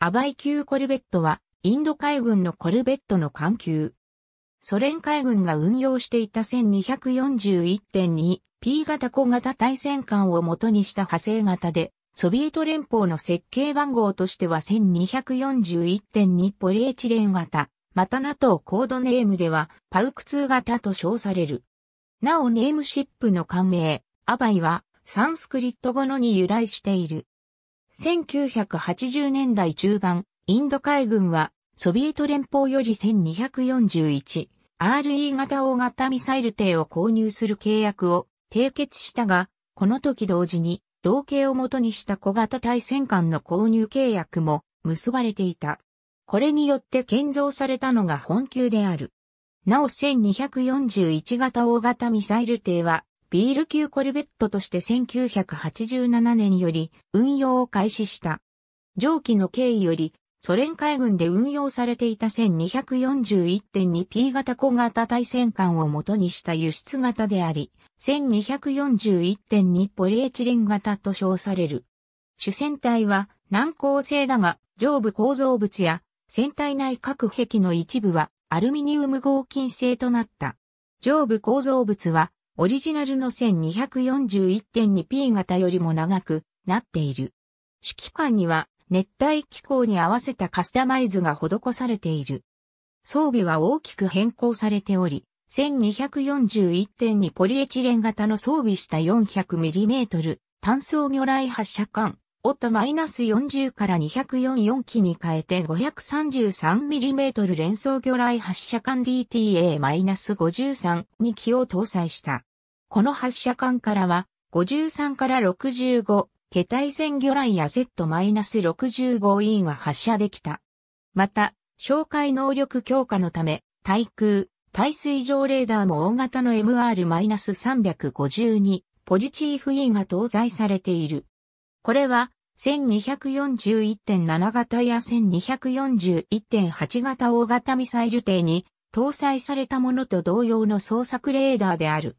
アバイ級コルベットは、インド海軍のコルベットの艦級。ソ連海軍が運用していた 1241.2P 型小型対戦艦を元にした派生型で、ソビエト連邦の設計番号としては1241.2ポリエチレン型、また NATO コードネームではパウク2型と称される。なおネームシップの艦名、アバイはサンスクリット語のに由来している。1980年代中盤、インド海軍は、ソビエト連邦より 1241RE 型大型ミサイル艇を購入する契約を締結したが、この時同時に、同型を元にした小型対戦艦の購入契約も結ばれていた。これによって建造されたのが本級である。なお1241型大型ミサイル艇はビール級コルベットとして1987年より運用を開始した。上記の経緯より、ソ連海軍で運用されていた 1241.2P 型小型対戦艦を元にした輸出型であり、1241.2ポリエチレン型と称される。主戦隊は難航性だが、上部構造物や船体内各壁の一部はアルミニウム合金製となった。上部構造物はオリジナルの 1241.2p 型よりも長くなっている。指揮官には熱帯気候に合わせたカスタマイズが施されている。装備は大きく変更されており、1241.2ポリエチレン型の装備した 400mm 単装魚雷発射管、オット -40 から244機に変えて 533mm 連装魚雷発射管 DTA-53 に機を搭載した。この発射管からは、53から65、桁体線魚雷やセット -65 インは発射できた。また、哨戒能力強化のため、対空、対水上レーダーも大型の MR-352 ポジチーフインが搭載されている。これは、1241.7型や1241.8型大型ミサイル艇に搭載されたものと同様の捜索レーダーである。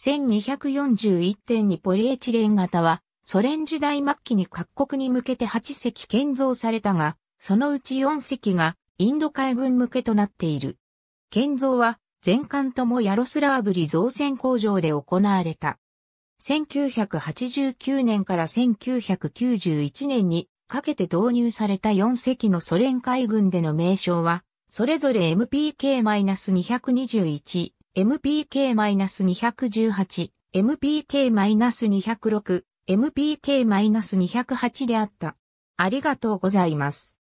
1241.2ポリエチレン型は、ソ連時代末期に各国に向けて8隻建造されたが、そのうち4隻がインド海軍向けとなっている。建造は全艦ともヤロスラーブリ造船工場で行われた。1989年から1991年にかけて導入された4隻のソ連海軍での名称は、それぞれ MPK-221、MPK-218、MPK-206、MPK-208 であった。ありがとうございます。